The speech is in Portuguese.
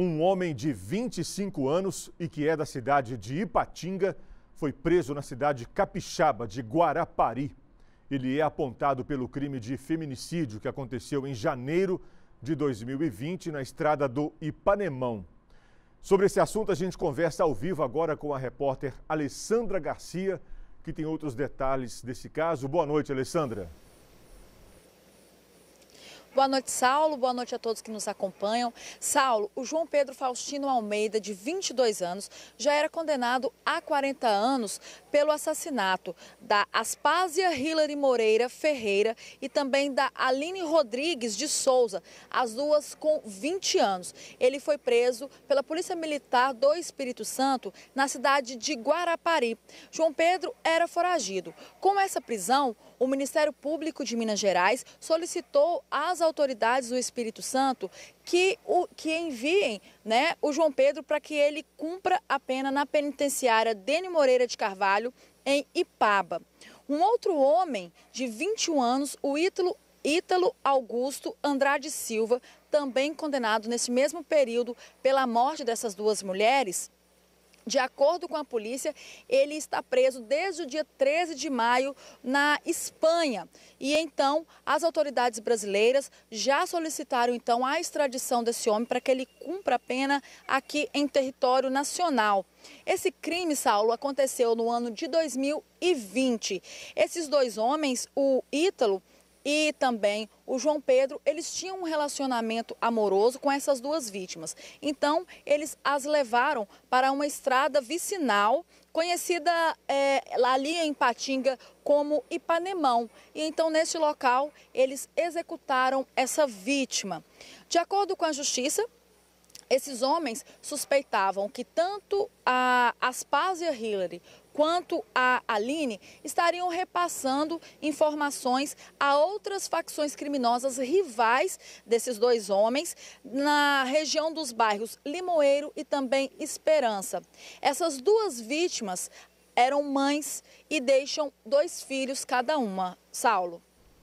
um homem de 25 anos e que é da cidade de Ipatinga foi preso na cidade capixaba de Guarapari. Ele é apontado pelo crime de feminicídio que aconteceu em janeiro de 2020 na estrada do Ipanemão. Sobre esse assunto, a gente conversa ao vivo agora com a repórter Alessandra Garcia, que tem outros detalhes desse caso. Boa noite, Alessandra. Boa noite, Saulo. Boa noite a todos que nos acompanham. Saulo, o João Pedro Faustino Almeida, de 22 anos, já era condenado a 40 anos pelo assassinato da Aspásia Hillary Moreira Ferreira e também da Aline Rodrigues de Souza, as duas com 20 anos. Ele foi preso pela Polícia Militar do Espírito Santo na cidade de Guarapari. João Pedro era foragido. Com essa prisão, o Ministério Público de Minas Gerais solicitou às autoridades do Espírito Santo que, o, que enviem né, o João Pedro para que ele cumpra a pena na penitenciária Dene Moreira de Carvalho, em Ipaba. Um outro homem de 21 anos, o Ítalo, Ítalo Augusto Andrade Silva, também condenado nesse mesmo período pela morte dessas duas mulheres, de acordo com a polícia, ele está preso desde o dia 13 de maio na Espanha. E então, as autoridades brasileiras já solicitaram então a extradição desse homem para que ele cumpra a pena aqui em território nacional. Esse crime, Saulo, aconteceu no ano de 2020. Esses dois homens, o Ítalo e também o João Pedro, eles tinham um relacionamento amoroso com essas duas vítimas. Então, eles as levaram para uma estrada vicinal conhecida é, ali em Patinga como Ipanemão. E então, nesse local, eles executaram essa vítima. De acordo com a justiça, esses homens suspeitavam que tanto a Aspasia Hillary quanto a Aline, estariam repassando informações a outras facções criminosas rivais desses dois homens na região dos bairros Limoeiro e também Esperança. Essas duas vítimas eram mães e deixam dois filhos cada uma. Saulo.